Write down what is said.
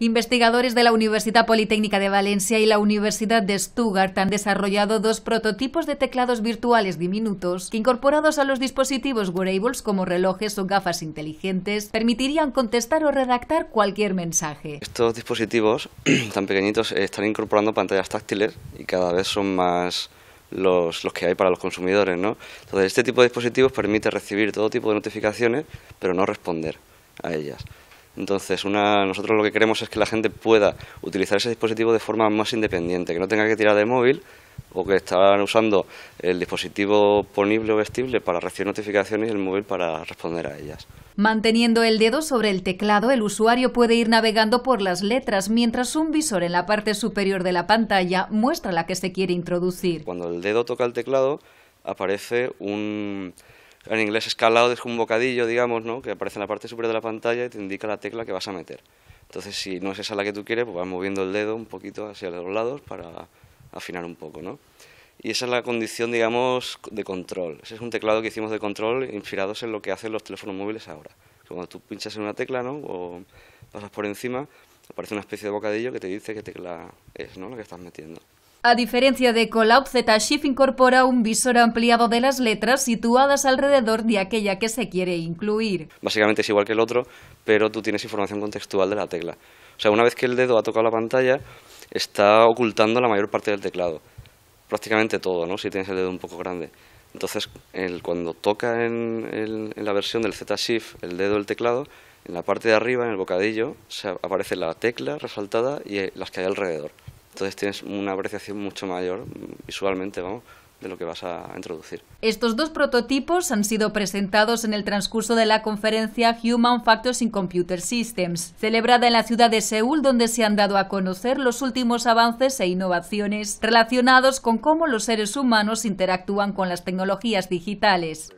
Investigadores de la Universidad Politécnica de Valencia y la Universidad de Stuttgart han desarrollado dos prototipos de teclados virtuales diminutos que incorporados a los dispositivos wearables como relojes o gafas inteligentes permitirían contestar o redactar cualquier mensaje. Estos dispositivos tan pequeñitos eh, están incorporando pantallas táctiles y cada vez son más los, que hay para los consumidores. ¿no? Entonces este tipo de dispositivos permite recibir todo tipo de notificaciones pero no responder a ellas. Entonces, nosotros lo que queremos es que la gente pueda utilizar ese dispositivo de forma más independiente, que no tenga que tirar de móvil o que estarán usando el dispositivo ponible o vestible para recibir notificaciones y el móvil para responder a ellas. Manteniendo el dedo sobre el teclado, el usuario puede ir navegando por las letras mientras un visor en la parte superior de la pantalla muestra la que se quiere introducir. Cuando el dedo toca el teclado, aparece un, en inglés escalado es un bocadillo, digamos, ¿no? que aparece en la parte superior de la pantalla y te indica la tecla que vas a meter. Entonces, si no es esa la que tú quieres, pues vas moviendo el dedo un poquito hacia los lados para afinar un poco, ¿no? Y esa es la condición, digamos, de control. Ese es un teclado que hicimos de control inspirados en lo que hacen los teléfonos móviles ahora. Cuando tú pinchas en una tecla, O pasas por encima, aparece una especie de bocadillo que te dice qué tecla es, ¿no? La que estás metiendo. A diferencia de Collab, Z-Shift incorpora un visor ampliado de las letras situadas alrededor de aquella que se quiere incluir. Básicamente es igual que el otro, pero tú tienes información contextual de la tecla. O sea, una vez que el dedo ha tocado la pantalla, está ocultando la mayor parte del teclado. Prácticamente todo, ¿no? Si tienes el dedo un poco grande. Entonces, cuando toca en, la versión del Z-Shift el dedo del teclado, en la parte de arriba, en el bocadillo, se aparece la tecla resaltada y eh, las que hay alrededor. Entonces tienes una apreciación mucho mayor visualmente, de lo que vas a introducir. Estos dos prototipos han sido presentados en el transcurso de la conferencia Human Factors in Computer Systems, celebrada en la ciudad de Seúl, donde se han dado a conocer los últimos avances e innovaciones relacionados con cómo los seres humanos interactúan con las tecnologías digitales.